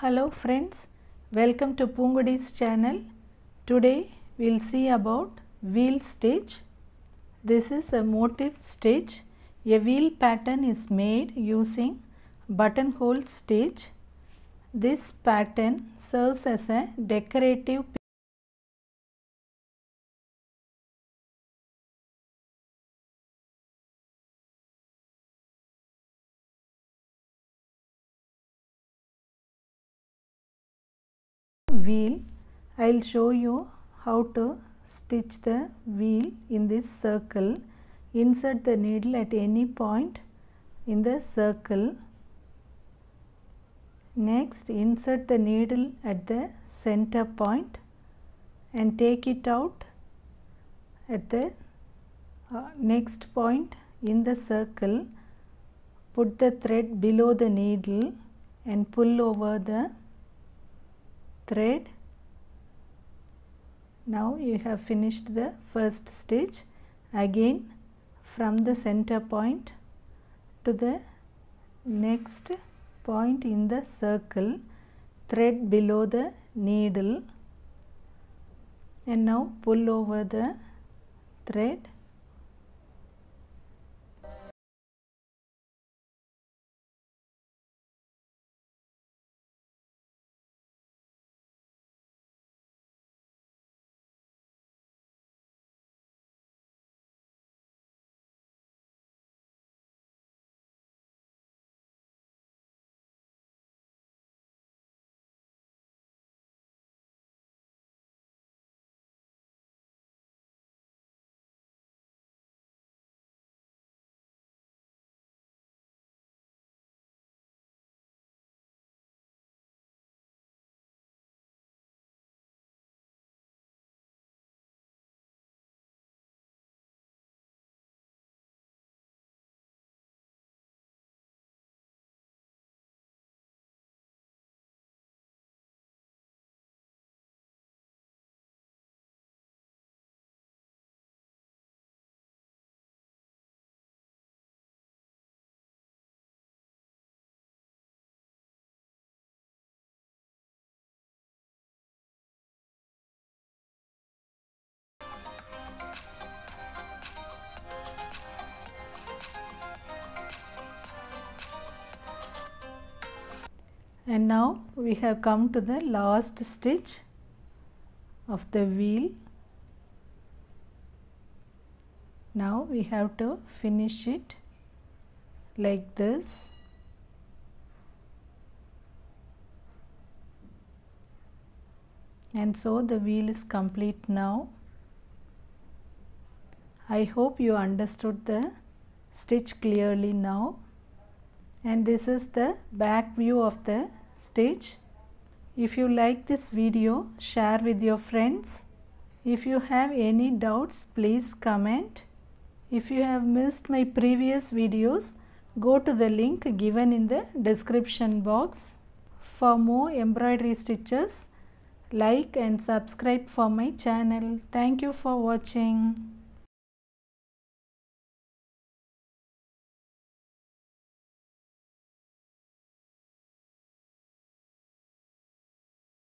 Hello friends, welcome to Pungodi's channel. Today we'll see about wheel stitch. This is a motif stitch. A wheel pattern is made using buttonhole stitch. This pattern serves as a decorative wheel I will show you how to stitch the wheel in this circle insert the needle at any point in the circle next insert the needle at the center point and take it out at the uh, next point in the circle put the thread below the needle and pull over the thread now you have finished the first stitch again from the center point to the next point in the circle thread below the needle and now pull over the thread and now we have come to the last stitch of the wheel now we have to finish it like this and so the wheel is complete now I hope you understood the stitch clearly now and this is the back view of the stitch. If you like this video, share with your friends. If you have any doubts, please comment. If you have missed my previous videos, go to the link given in the description box. For more embroidery stitches, like and subscribe for my channel. Thank you for watching.